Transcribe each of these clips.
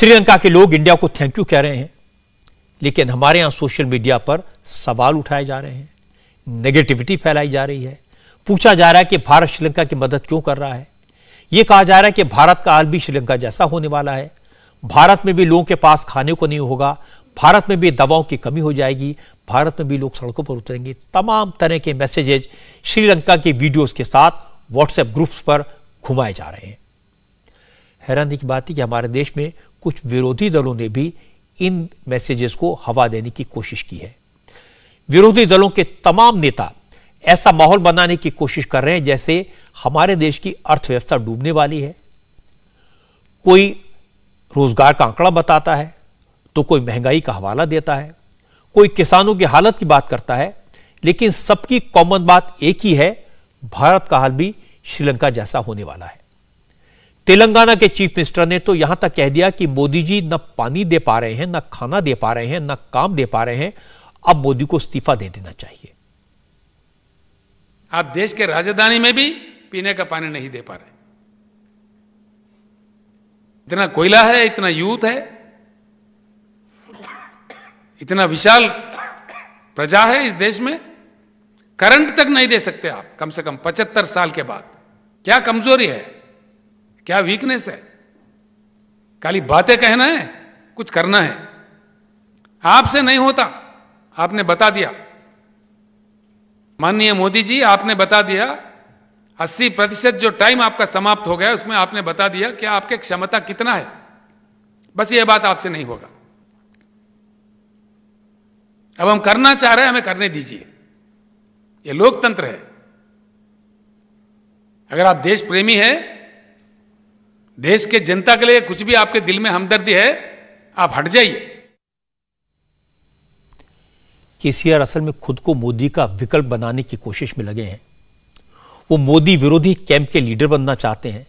श्रीलंका के लोग इंडिया को थैंक यू कह रहे हैं लेकिन हमारे यहाँ सोशल मीडिया पर सवाल उठाए जा रहे हैं नेगेटिविटी फैलाई जा रही है पूछा जा रहा है कि भारत श्रीलंका की मदद क्यों कर रहा है यह कहा जा रहा है कि भारत का भी श्रीलंका जैसा होने वाला है भारत में भी लोगों के पास खाने को नहीं होगा भारत में भी दवाओं की कमी हो जाएगी भारत में भी लोग सड़कों पर उतरेंगे तमाम तरह के मैसेजेज श्रीलंका के वीडियोज के साथ व्हाट्सएप ग्रुप्स पर घुमाए जा रहे हैं हैरानी की बात है कि हमारे देश में कुछ विरोधी दलों ने भी इन मैसेजेस को हवा देने की कोशिश की है विरोधी दलों के तमाम नेता ऐसा माहौल बनाने की कोशिश कर रहे हैं जैसे हमारे देश की अर्थव्यवस्था डूबने वाली है कोई रोजगार का आंकड़ा बताता है तो कोई महंगाई का हवाला देता है कोई किसानों की हालत की बात करता है लेकिन सबकी कॉमन बात एक ही है भारत का हाल भी श्रीलंका जैसा होने वाला है तेलंगाना के चीफ मिनिस्टर ने तो यहां तक कह दिया कि मोदी जी न पानी दे पा रहे हैं न खाना दे पा रहे हैं न काम दे पा रहे हैं अब मोदी को इस्तीफा दे देना चाहिए आप देश के राजधानी में भी पीने का पानी नहीं दे पा रहे इतना कोयला है इतना यूथ है इतना विशाल प्रजा है इस देश में करंट तक नहीं दे सकते आप कम से कम पचहत्तर साल के बाद क्या कमजोरी है क्या वीकनेस है खाली बातें कहना है कुछ करना है आपसे नहीं होता आपने बता दिया माननीय मोदी जी आपने बता दिया 80 प्रतिशत जो टाइम आपका समाप्त हो गया उसमें आपने बता दिया कि आपके क्षमता कितना है बस यह बात आपसे नहीं होगा अब हम करना चाह रहे हैं हमें करने दीजिए यह लोकतंत्र है अगर आप देश प्रेमी हैं देश के जनता के लिए कुछ भी आपके दिल में हमदर्दी है आप हट जाइए केसीआर असल में खुद को मोदी का विकल्प बनाने की कोशिश में लगे हैं वो मोदी विरोधी कैंप के लीडर बनना चाहते हैं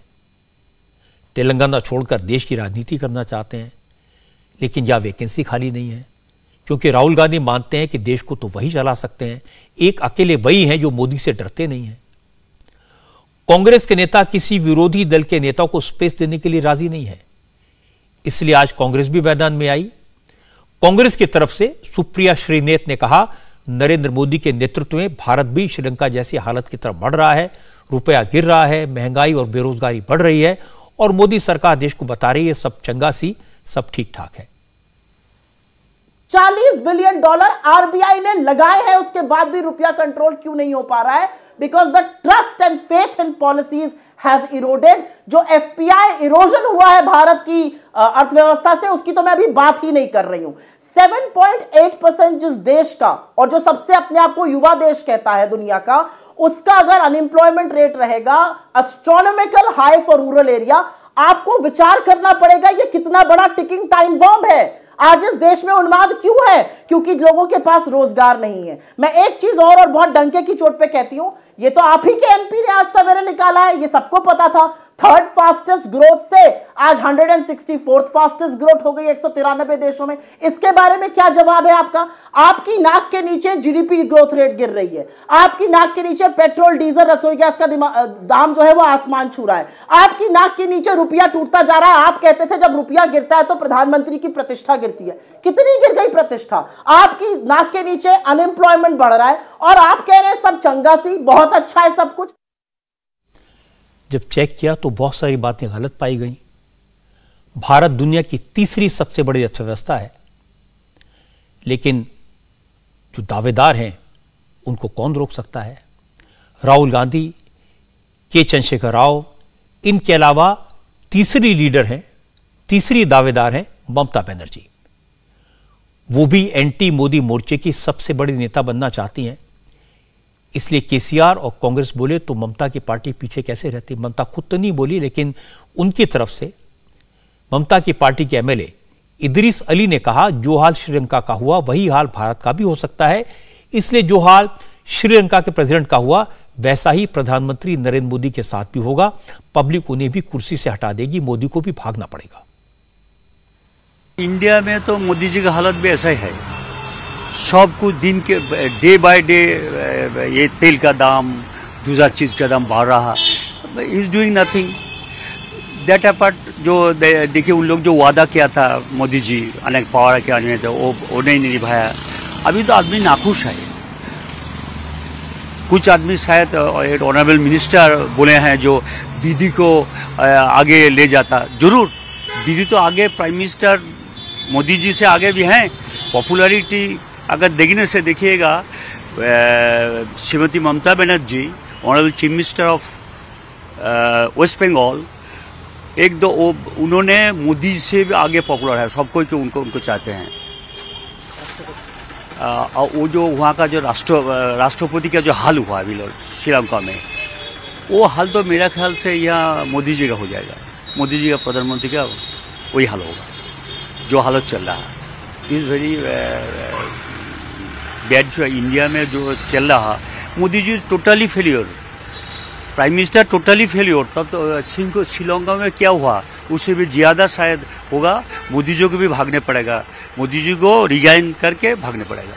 तेलंगाना छोड़कर देश की राजनीति करना चाहते हैं लेकिन यह वैकेंसी खाली नहीं है क्योंकि राहुल गांधी मानते हैं कि देश को तो वही चला सकते हैं एक अकेले वही हैं जो मोदी से डरते नहीं हैं कांग्रेस के नेता किसी विरोधी दल के नेता को स्पेस देने के लिए राजी नहीं है इसलिए आज कांग्रेस भी मैदान में आई कांग्रेस की तरफ से सुप्रिया श्रीनेत ने कहा नरेंद्र मोदी के नेतृत्व में भारत भी श्रीलंका जैसी हालत की तरफ बढ़ रहा है रुपया गिर रहा है महंगाई और बेरोजगारी बढ़ रही है और मोदी सरकार देश को बता रही है सब चंगा सी सब ठीक ठाक है 40 बिलियन डॉलर आरबीआई ने लगाए हैं उसके बाद भी रुपया कंट्रोल क्यों नहीं हो पा रहा है because the trust and faith in policies has eroded जो एफ इरोजन हुआ है भारत की अर्थव्यवस्था से उसकी तो मैं अभी बात ही नहीं कर रही हूं 7.8 परसेंट जिस देश का और जो सबसे अपने आप को युवा देश कहता है दुनिया का उसका अगर अनएम्प्लॉयमेंट रेट रहेगा astronomical high for rural area आपको विचार करना पड़ेगा ये कितना बड़ा टिकिंग टाइम बॉम्ब है आज इस देश में उन्माद क्यों है क्योंकि लोगों के पास रोजगार नहीं है मैं एक चीज और और बहुत डंके की चोट पे कहती हूं ये तो आप ही के एमपी ने आज सवेरे निकाला है ये सबको पता था थर्ड फास्टेस्ट ग्रोथ से आज फोर्थ फास्टेस्ट ग्रोथ हो गई एक देशों में इसके बारे में क्या जवाब है आपका आपकी नाक के नीचे जीडीपी ग्रोथ रेट गिर रही है आपकी नाक के नीचे पेट्रोल डीजल रसोई गैस का दाम जो है वो आसमान छू रहा है आपकी नाक के नीचे रुपया टूटता जा रहा है आप कहते थे जब रुपया गिरता है तो प्रधानमंत्री की प्रतिष्ठा गिरती है कितनी गिर गई प्रतिष्ठा आपकी नाक के नीचे अनएम्प्लॉयमेंट बढ़ रहा है और आप कह रहे हैं सब चंगा सी बहुत अच्छा है सब कुछ जब चेक किया तो बहुत सारी बातें गलत पाई गई भारत दुनिया की तीसरी सबसे बड़ी अर्थव्यवस्था है लेकिन जो दावेदार हैं उनको कौन रोक सकता है राहुल गांधी के चंद्रशेखर राव इनके अलावा तीसरी लीडर हैं तीसरी दावेदार हैं ममता बनर्जी वो भी एंटी मोदी मोर्चे की सबसे बड़ी नेता बनना चाहती हैं इसलिए केसीआर और कांग्रेस बोले तो ममता की पार्टी पीछे कैसे रहती ममता खुद तो नहीं बोली लेकिन उनकी तरफ से ममता की पार्टी के एमएलए इदरीस अली ने कहा जो हाल श्रीलंका का हुआ वही हाल भारत का भी हो सकता है इसलिए जो हाल श्रीलंका के प्रेसिडेंट का हुआ वैसा ही प्रधानमंत्री नरेंद्र मोदी के साथ भी होगा पब्लिक उन्हें भी कुर्सी से हटा देगी मोदी को भी भागना पड़ेगा इंडिया में तो मोदी जी का हालत भी ऐसा ही है सब कुछ दिन के डे बाय डे ये तेल का दाम दूसरा चीज़ का दाम बढ़ रहा is doing nothing that apart जो देखिए उन लोग जो वादा किया था मोदी जी अनेक पावर के आने थे वो वो नहीं निभाया अभी तो आदमी नाखुश है कुछ आदमी शायद एक ऑनरेबल मिनिस्टर बोले हैं जो दीदी को आगे ले जाता जरूर दीदी तो आगे प्राइम मिनिस्टर मोदी जी से आगे भी हैं पॉपुलरिटी अगर देखने से देखिएगा Shrimati Mamata Banerjee honourable chief minister of West Bengal एक दो उन्होंने मोदी से भी आगे पॉपुलर है सबको कि उनको उनको चाहते हैं और वो जो वहाँ का जो राष्ट्र राष्ट्रपति का जो हाल हुआ अभी श्रीलंका में वो हाल तो मेरा ख्याल से यहाँ मोदी जी का हो जाएगा मोदी जी का प्रधानमंत्री का वही हाल होगा जो हालत चल रहा है इज़ वेरी बैड जो इंडिया में जो चल रहा Modi ji totally failure prime minister totally failure तब तो सिंह को श्रीलंका में क्या हुआ उससे भी ज़्यादा शायद होगा मोदी जी को भी भागने पड़ेगा मोदी जी को रिजाइन करके भागने पड़ेगा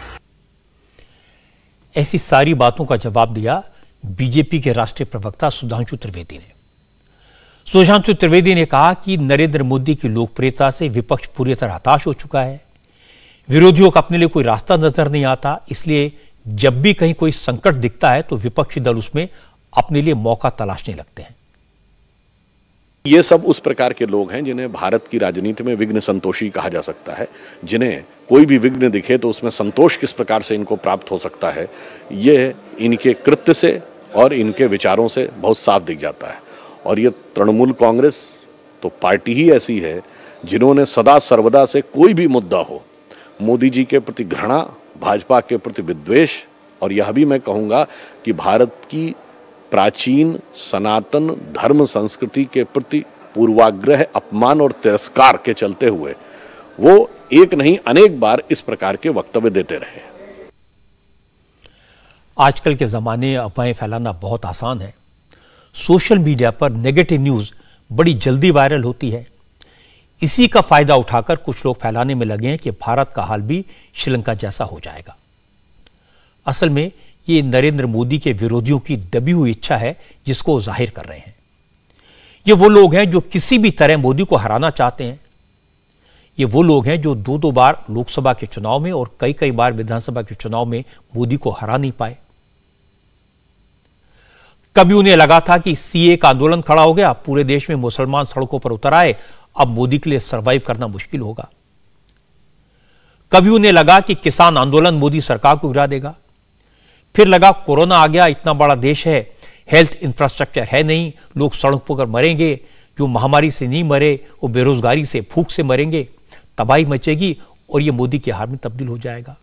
ऐसी सारी बातों का जवाब दिया बीजेपी के राष्ट्रीय प्रवक्ता सुधांशु त्रिवेदी ने सुधांशु त्रिवेदी ने कहा कि नरेंद्र मोदी की लोकप्रियता से विपक्ष पूरी तरह हताश हो चुका है विरोधियों का अपने लिए कोई रास्ता नजर नहीं आता इसलिए जब भी कहीं कोई संकट दिखता है तो विपक्षी दल उसमें अपने लिए मौका तलाशने लगते हैं ये सब उस प्रकार के लोग हैं जिन्हें भारत की राजनीति में विघ्न संतोषी कहा जा सकता है जिन्हें कोई भी विघ्न दिखे तो उसमें संतोष किस प्रकार से इनको प्राप्त हो सकता है ये इनके कृत्य से और इनके विचारों से बहुत साफ दिख जाता है और ये तृणमूल कांग्रेस तो पार्टी ही ऐसी है जिन्होंने सदा सर्वदा से कोई भी मुद्दा हो मोदी जी के प्रति घृणा भाजपा के प्रति विद्वेष और यह भी मैं कहूँगा कि भारत की प्राचीन सनातन धर्म संस्कृति के प्रति पूर्वाग्रह अपमान और तिरस्कार के चलते हुए वो एक नहीं अनेक बार इस प्रकार के वक्तव्य देते रहे आजकल के ज़माने अफवाहें फैलाना बहुत आसान है सोशल मीडिया पर नेगेटिव न्यूज़ बड़ी जल्दी वायरल होती है इसी का फायदा उठाकर कुछ लोग फैलाने में लगे हैं कि भारत का हाल भी श्रीलंका जैसा हो जाएगा असल में ये नरेंद्र मोदी के विरोधियों की दबी हुई इच्छा है जिसको जाहिर कर रहे हैं ये वो लोग हैं जो किसी भी तरह मोदी को हराना चाहते हैं ये वो लोग हैं जो दो दो बार लोकसभा के चुनाव में और कई कई बार विधानसभा के चुनाव में मोदी को हरा नहीं पाए कभी उन्हें लगा था कि सीए का आंदोलन खड़ा हो गया पूरे देश में मुसलमान सड़कों पर उतर आए अब मोदी के लिए सरवाइव करना मुश्किल होगा कभी उन्हें लगा कि किसान आंदोलन मोदी सरकार को गिरा देगा फिर लगा कोरोना आ गया इतना बड़ा देश है हेल्थ इंफ्रास्ट्रक्चर है नहीं लोग सड़क पर मरेंगे जो महामारी से नहीं मरे वो बेरोजगारी से भूख से मरेंगे तबाही मचेगी और ये मोदी के हार में तब्दील हो जाएगा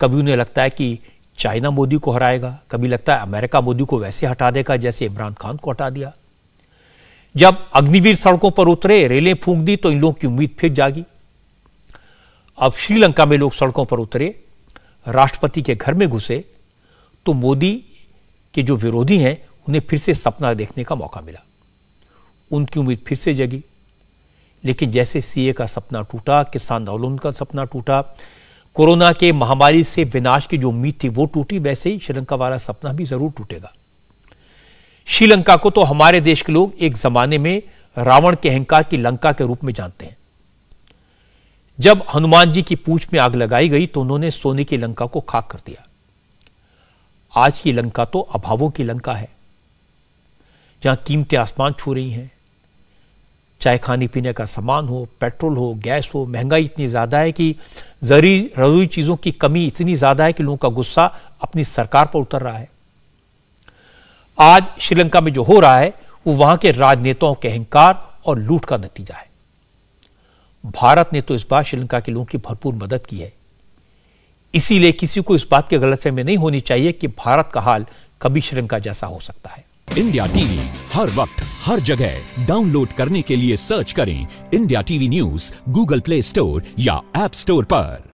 कभी उन्हें लगता है कि चाइना मोदी को हराएगा कभी लगता है अमेरिका मोदी को वैसे हटा देगा जैसे इमरान खान को हटा दिया जब अग्निवीर सड़कों पर उतरे रेलें फूंक दी तो इन लोगों की उम्मीद फिर जागी अब श्रीलंका में लोग सड़कों पर उतरे राष्ट्रपति के घर में घुसे तो मोदी के जो विरोधी हैं उन्हें फिर से सपना देखने का मौका मिला उनकी उम्मीद फिर से जगी लेकिन जैसे सीए का सपना टूटा किसान आंदोलन का सपना टूटा कोरोना के महामारी से विनाश की जो उम्मीद थी वो टूटी वैसे ही श्रीलंका वाला सपना भी जरूर टूटेगा श्रीलंका को तो हमारे देश के लोग एक जमाने में रावण के अहंकार की लंका के रूप में जानते हैं जब हनुमान जी की पूछ में आग लगाई गई तो उन्होंने सोने की लंका को खाक कर दिया आज की लंका तो अभावों की लंका है जहां कीमतें आसमान छू रही हैं चाहे खाने पीने का सामान हो पेट्रोल हो गैस हो महंगाई इतनी ज़्यादा है कि जरूरी जरूरी चीज़ों की कमी इतनी ज़्यादा है कि लोगों का गुस्सा अपनी सरकार पर उतर रहा है आज श्रीलंका में जो हो रहा है वो वहां के राजनेताओं के अहंकार और लूट का नतीजा है भारत ने तो इस बार श्रीलंका के लोगों की भरपूर मदद की है इसीलिए किसी को इस बात गलत गलतफहमी नहीं होनी चाहिए कि भारत का हाल कभी श्रीलंका जैसा हो सकता है इंडिया टीवी हर वक्त हर जगह डाउनलोड करने के लिए सर्च करें India TV news Google Play Store या एप स्टोर पर